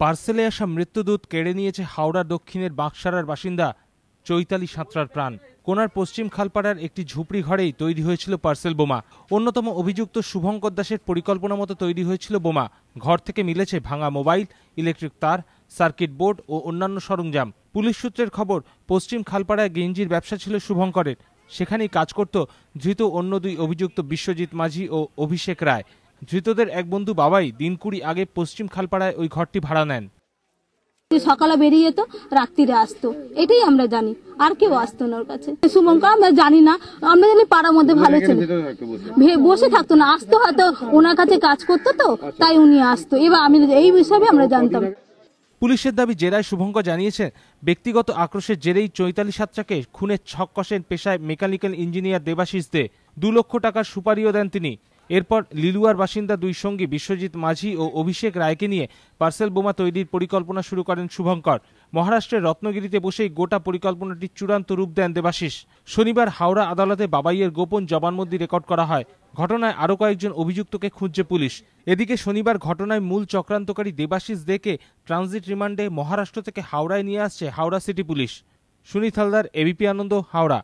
পার্সেলে আসা মৃত্যুদূত কেড়ে নিয়েছে হাওড়া দক্ষিণের বাঁকসারার বাসিন্দা চৈতালি সাঁতরার প্রাণ কোনার পশ্চিম খালপাড়ার একটি ঝুপড়ি ঘরেই তৈরি হয়েছিল পার্সেল বোমা অন্যতম অভিযুক্ত শুভঙ্কর দাসের পরিকল্পনা মতো তৈরি হয়েছিল বোমা ঘর থেকে মিলেছে ভাঙা মোবাইল ইলেকট্রিক তার সার্কিট বোর্ড ও অন্যান্য সরঞ্জাম পুলিশ সূত্রের খবর পশ্চিম খালপাড়ায় গেঞ্জির ব্যবসা ছিল শুভঙ্করের সেখানেই কাজ করত ধৃত অন্য দুই অভিযুক্ত বিশ্বজিৎ মাঝি ও অভিষেক রায় ধৃতদের এক বন্ধু বাবাই দিন কুড়ি আগে পশ্চিম খালপাড়ায় ওই ঘরটি ভাড়া নেন সকালে বেরিয়ে যেত রাত্রিরে আসতো এটাই আমরা জানি আর কেউ আসতো না ওর কাছে শুভঙ্কর আমরা জানি না আমরা জানি পাড়ার মধ্যে ভালো ছিল বসে থাকতো না আসতো হয়তো ওনার কাছে কাজ করতো তো তাই উনি আসতো এবার আমি এই হিসাবে আমরা জানতাম পুলিশের দাবি জেরায় শুভঙ্কর জানিয়েছে ব্যক্তিগত আক্রোশের জেরেই চৈতালি সাতটাকে খুনের ছক কষেন পেশায় মেকানিক্যাল ইঞ্জিনিয়ার দেবাশিস দে দু লক্ষ টাকার সুপারিও দেন তিনি এরপর লিলুয়ার বাসিন্দা দুই সঙ্গী বিশ্বজিৎ মাঝি ও অভিষেক রায়কে নিয়ে পার্সেল বোমা তৈরির পরিকল্পনা শুরু করেন শুভঙ্কর মহারাষ্ট্রের রত্নগিরিতে বসেই গোটা পরিকল্পনাটি চূড়ান্ত রূপ দেন দেবাশিস শনিবার হাওড়া আদালতে বাবাইয়ের গোপন জবানবন্দি রেকর্ড করা হয় ঘটনায় আরও কয়েকজন অভিযুক্তকে খুঁজছে পুলিশ এদিকে শনিবার ঘটনায় মূল চক্রান্তকারী দেবাশিস দেকে ট্রানজিট রিমান্ডে মহারাষ্ট্র থেকে হাওড়ায় নিয়ে আসছে Howrah city police Sunit Haldar ABP Ananda Howrah